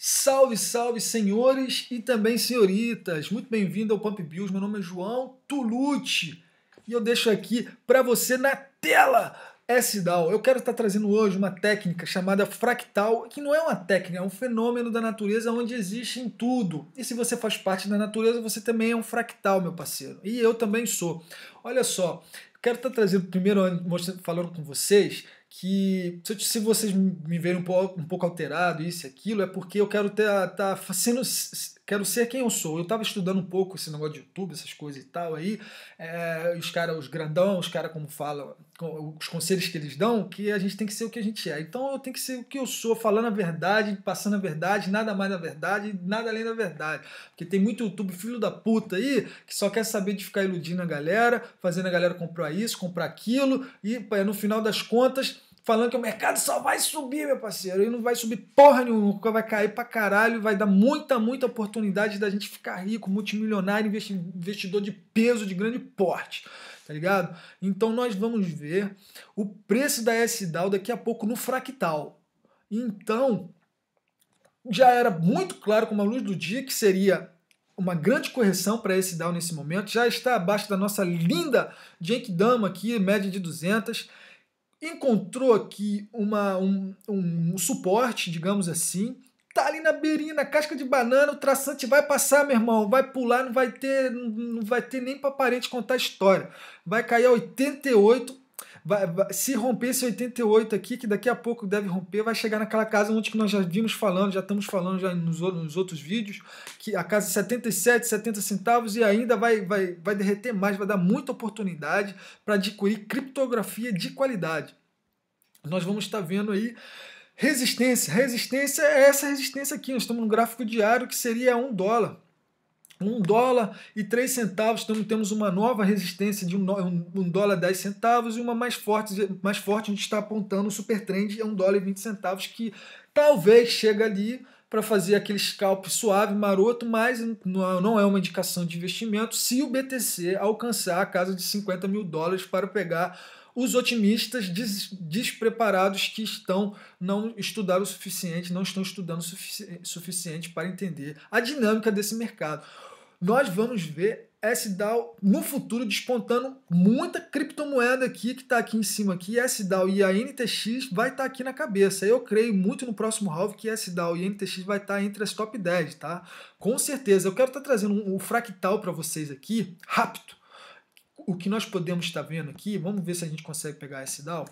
Salve, salve, senhores e também senhoritas. Muito bem-vindo ao Pump Bills. Meu nome é João Tulucci e eu deixo aqui para você na tela S down. Eu quero estar tá trazendo hoje uma técnica chamada fractal, que não é uma técnica, é um fenômeno da natureza onde existe em tudo. E se você faz parte da natureza, você também é um fractal, meu parceiro. E eu também sou. Olha só, quero estar tá trazendo primeiro falando com vocês que se vocês me verem um pouco, um pouco alterado, isso e aquilo, é porque eu quero estar tá sendo quero ser quem eu sou. Eu estava estudando um pouco esse negócio de YouTube, essas coisas e tal aí, é, os caras, os grandão, os caras como falam, os conselhos que eles dão, que a gente tem que ser o que a gente é. Então eu tenho que ser o que eu sou, falando a verdade, passando a verdade, nada mais da verdade, nada além da verdade. Porque tem muito YouTube filho da puta aí que só quer saber de ficar iludindo a galera, fazendo a galera comprar isso, comprar aquilo, e é no final das contas falando que o mercado só vai subir, meu parceiro. E não vai subir porra nenhuma, vai cair pra caralho, vai dar muita, muita oportunidade da gente ficar rico, multimilionário, investidor de peso, de grande porte. Tá ligado? Então nós vamos ver o preço da s daqui a pouco no fractal. Então, já era muito claro com a luz do dia que seria uma grande correção para esse Dow nesse momento. Já está abaixo da nossa linda Jenk Dama aqui, média de 200 encontrou aqui uma, um, um, um suporte, digamos assim, tá ali na beirinha, na casca de banana, o traçante vai passar, meu irmão, vai pular, não vai ter, não vai ter nem para parente contar a história. Vai cair a 88 se romper esse 88 aqui, que daqui a pouco deve romper, vai chegar naquela casa onde que nós já vimos falando, já estamos falando já nos, nos outros vídeos, que a casa 77, é 70 centavos e ainda vai, vai, vai derreter mais, vai dar muita oportunidade para adquirir criptografia de qualidade. Nós vamos estar vendo aí resistência. Resistência é essa resistência aqui. Nós estamos no gráfico diário que seria um dólar um dólar e três centavos, então temos uma nova resistência de um, um dólar e 10 centavos e uma mais forte, mais forte a gente está apontando o super trend é um dólar e 20 centavos que talvez chegue ali para fazer aquele scalp suave, maroto, mas não é uma indicação de investimento se o BTC alcançar a casa de 50 mil dólares para pegar os otimistas des despreparados que estão não estudaram o suficiente, não estão estudando o sufici suficiente para entender a dinâmica desse mercado. Nós vamos ver SDAO no futuro despontando muita criptomoeda aqui que está aqui em cima aqui, SDAO e a NTX vai estar tá aqui na cabeça. Eu creio muito no próximo halve que SDAO e NTX vai estar tá entre as top 10, tá? Com certeza. Eu quero estar tá trazendo um, um fractal para vocês aqui, rápido o que nós podemos estar vendo aqui, vamos ver se a gente consegue pegar esse DAO.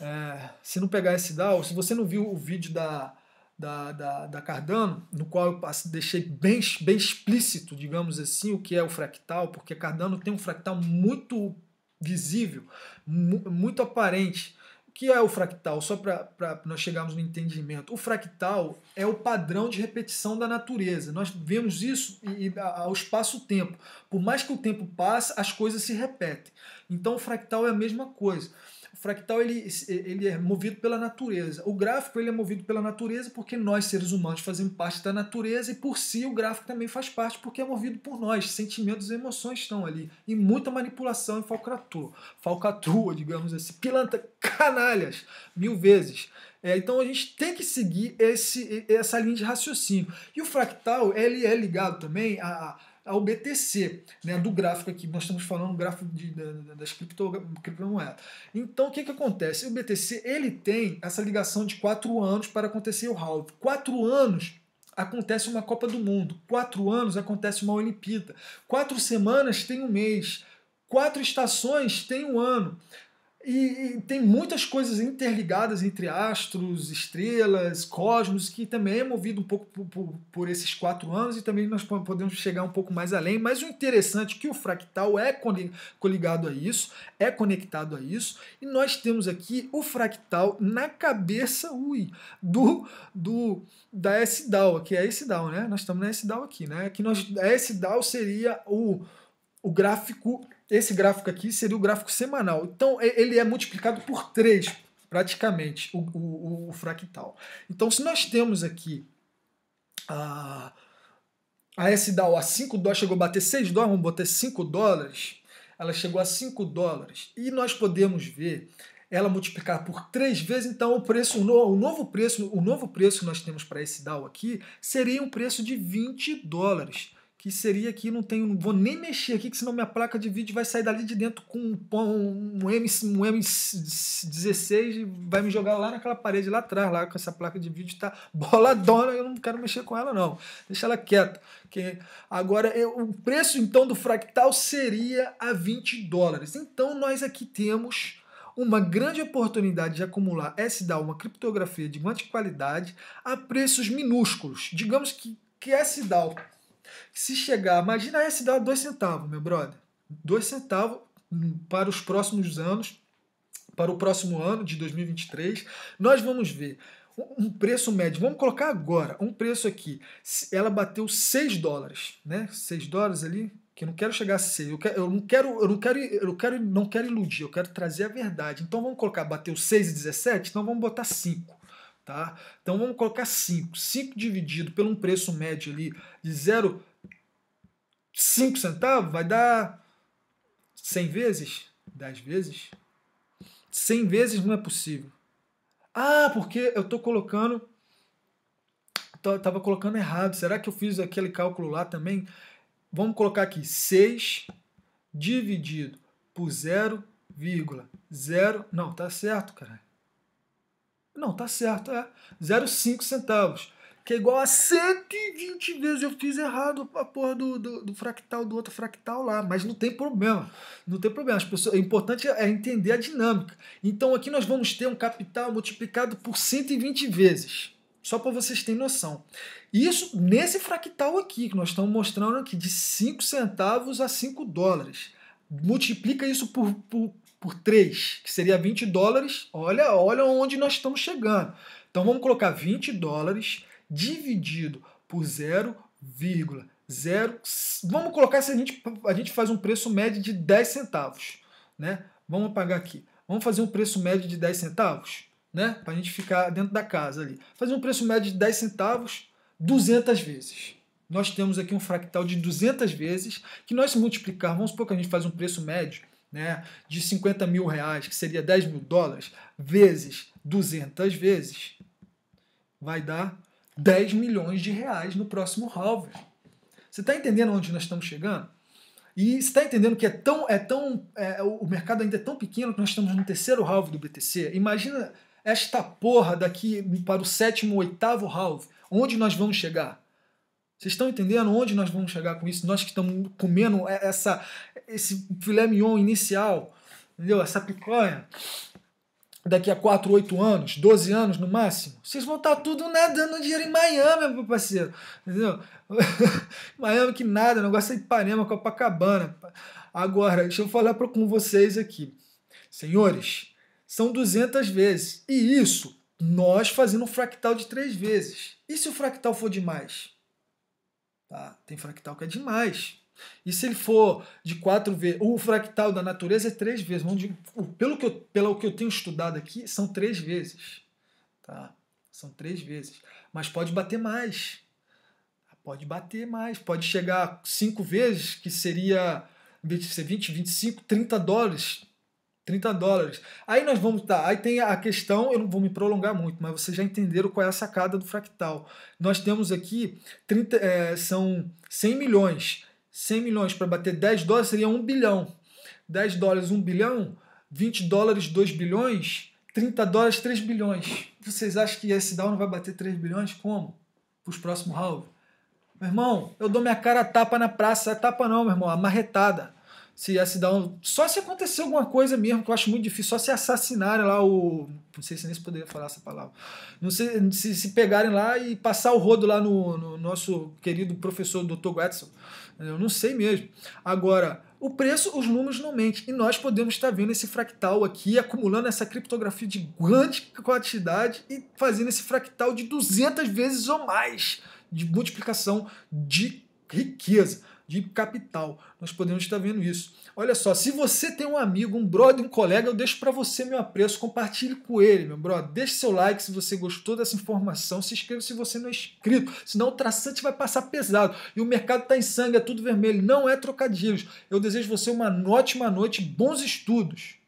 É, se não pegar esse DAO, se você não viu o vídeo da, da, da, da Cardano, no qual eu passei deixei bem, bem explícito, digamos assim, o que é o fractal, porque Cardano tem um fractal muito visível, muito aparente que é o fractal? Só para nós chegarmos no entendimento. O fractal é o padrão de repetição da natureza. Nós vemos isso e, e ao espaço-tempo. Por mais que o tempo passe, as coisas se repetem. Então o fractal é a mesma coisa. O fractal ele, ele é movido pela natureza. O gráfico ele é movido pela natureza porque nós, seres humanos, fazemos parte da natureza e por si o gráfico também faz parte porque é movido por nós. Sentimentos e emoções estão ali. E muita manipulação e falcatrua. Falcatrua, digamos assim. Pilanta canalhas mil vezes. É, então a gente tem que seguir esse, essa linha de raciocínio. E o fractal ele é ligado também a, ao BTC, né, do gráfico aqui. Nós estamos falando do gráfico de, da, das cripto, criptomoedas. Então, o que, que acontece? O BTC ele tem essa ligação de quatro anos para acontecer o halve. Quatro anos acontece uma Copa do Mundo. Quatro anos acontece uma Olimpíada. Quatro semanas tem um mês. Quatro estações tem um ano. E, e, tem muitas coisas interligadas entre astros, estrelas, cosmos, que também é movido um pouco por, por, por, esses quatro anos e também nós podemos chegar um pouco mais além. Mas o interessante é que o fractal é coligado a isso, é conectado a isso, e nós temos aqui o fractal na cabeça ui, do, do da S-DAO, que é S-DAO, né? Nós estamos na S-DAO aqui, né? Que nós, S-DAO seria o, o gráfico esse gráfico aqui seria o gráfico semanal. Então, ele é multiplicado por 3, praticamente, o, o, o fractal. Então, se nós temos aqui a, a S a 5 dólares, chegou a bater 6 dólares, vamos botar 5 dólares, ela chegou a 5 dólares. E nós podemos ver ela multiplicar por três vezes, então o preço, o novo preço, o novo preço que nós temos para esse DAO aqui seria um preço de 20 dólares que seria que não tenho, vou nem mexer aqui, que senão minha placa de vídeo vai sair dali de dentro com um, um, M, um M16 e vai me jogar lá naquela parede lá atrás, lá com essa placa de vídeo tá boladona, eu não quero mexer com ela não. Deixa ela quieta. Que agora eu, o preço então do fractal seria a 20 dólares. Então nós aqui temos uma grande oportunidade de acumular SDAO, uma criptografia de grande qualidade, a preços minúsculos. Digamos que que SDAO se chegar, imagina a SDA dois centavos, meu brother. dois centavos hum, para os próximos anos, para o próximo ano de 2023, nós vamos ver um preço médio, vamos colocar agora, um preço aqui, ela bateu 6 dólares, né? 6 dólares ali, que eu não quero chegar a 6, eu, quero, eu não quero, eu não quero, eu quero, não quero iludir, eu quero trazer a verdade. Então vamos colocar, bateu 6,17, então vamos botar 5. Tá? Então vamos colocar 5. 5 dividido por um preço médio ali de 0,5 centavos vai dar 100 vezes? 10 vezes? 100 vezes não é possível. Ah, porque eu estou colocando. Estava colocando errado. Será que eu fiz aquele cálculo lá também? Vamos colocar aqui 6 dividido por 0,0. Não, tá certo, cara. Não, tá certo, é 0,5 centavos. Que é igual a 120 vezes eu fiz errado a porra do, do, do, fractal, do outro fractal lá. Mas não tem problema. Não tem problema. As pessoas, o é importante é entender a dinâmica. Então aqui nós vamos ter um capital multiplicado por 120 vezes. Só para vocês terem noção. Isso nesse fractal aqui, que nós estamos mostrando aqui, de 5 centavos a 5 dólares. Multiplica isso por, por por 3, que seria 20 dólares. Olha, olha onde nós estamos chegando. Então vamos colocar 20 dólares dividido por 0,0. Vamos colocar se a gente, a gente faz um preço médio de 10 centavos. Né? Vamos apagar aqui. Vamos fazer um preço médio de 10 centavos, né? Para a gente ficar dentro da casa ali. Fazer um preço médio de 10 centavos 200 vezes. Nós temos aqui um fractal de 200 vezes que nós se multiplicar, vamos supor que a gente faz um preço médio né, de 50 mil reais, que seria 10 mil dólares, vezes 200 vezes, vai dar 10 milhões de reais no próximo halving. Você está entendendo onde nós estamos chegando? E está entendendo que é tão, é tão, é, o mercado ainda é tão pequeno que nós estamos no terceiro halve do BTC. Imagina esta porra daqui para o sétimo, oitavo halve, onde nós vamos chegar? Vocês estão entendendo onde nós vamos chegar com isso? Nós que estamos comendo é, essa, esse filé mignon inicial, entendeu? Essa picanha daqui a 4, 8 anos, 12 anos no máximo, vocês vão estar tá tudo nadando né, dinheiro em Miami, meu parceiro. Entendeu? Miami que nada, negócio é Ipanema, Copacabana. Agora, deixa eu falar com vocês aqui. Senhores, são 200 vezes. E isso, nós fazendo um fractal de 3 vezes. E se o fractal for demais? Tá? Tem fractal que é demais. E se ele for de 4 vezes. O fractal da natureza é 3 vezes. pelo, que eu, pelo que eu tenho estudado aqui, são 3 vezes. Tá? São 3 vezes. Mas pode bater mais. Pode bater mais. Pode chegar 5 vezes, que seria 20, 25, 30 dólares 30 dólares. Aí nós vamos, tá, aí tem a questão, eu não vou me prolongar muito, mas vocês já entenderam qual é a sacada do fractal. Nós temos aqui, 30, é, são 100 milhões. 100 milhões para bater 10 dólares seria 1 bilhão. 10 dólares, 1 bilhão. 20 dólares, 2 bilhões. 30 dólares, 3 bilhões. Vocês acham que esse down vai bater 3 bilhões? Como? Para os próximos rounds? Meu irmão, eu dou minha cara a tapa na praça. A é tapa não, meu irmão, é a marretada se ia se dar um. Só se acontecer alguma coisa mesmo, que eu acho muito difícil, só se assassinarem lá o. Não sei se nem se poderia falar essa palavra. Não sei se, se pegarem lá e passar o rodo lá no, no nosso querido professor Dr. Watson. Eu não sei mesmo. Agora, o preço, os números não mentem. E nós podemos estar vendo esse fractal aqui, acumulando essa criptografia de grande quantidade e fazendo esse fractal de 200 vezes ou mais de multiplicação de riqueza de capital. Nós podemos estar vendo isso. Olha só, se você tem um amigo, um brother, um colega, eu deixo para você meu apreço, compartilhe com ele, meu brother. Deixe seu like se você gostou dessa informação, se inscreva se você não é inscrito, senão o traçante vai passar pesado. E o mercado está em sangue, é tudo vermelho, não é trocadilhos. Eu desejo você uma ótima noite, bons estudos.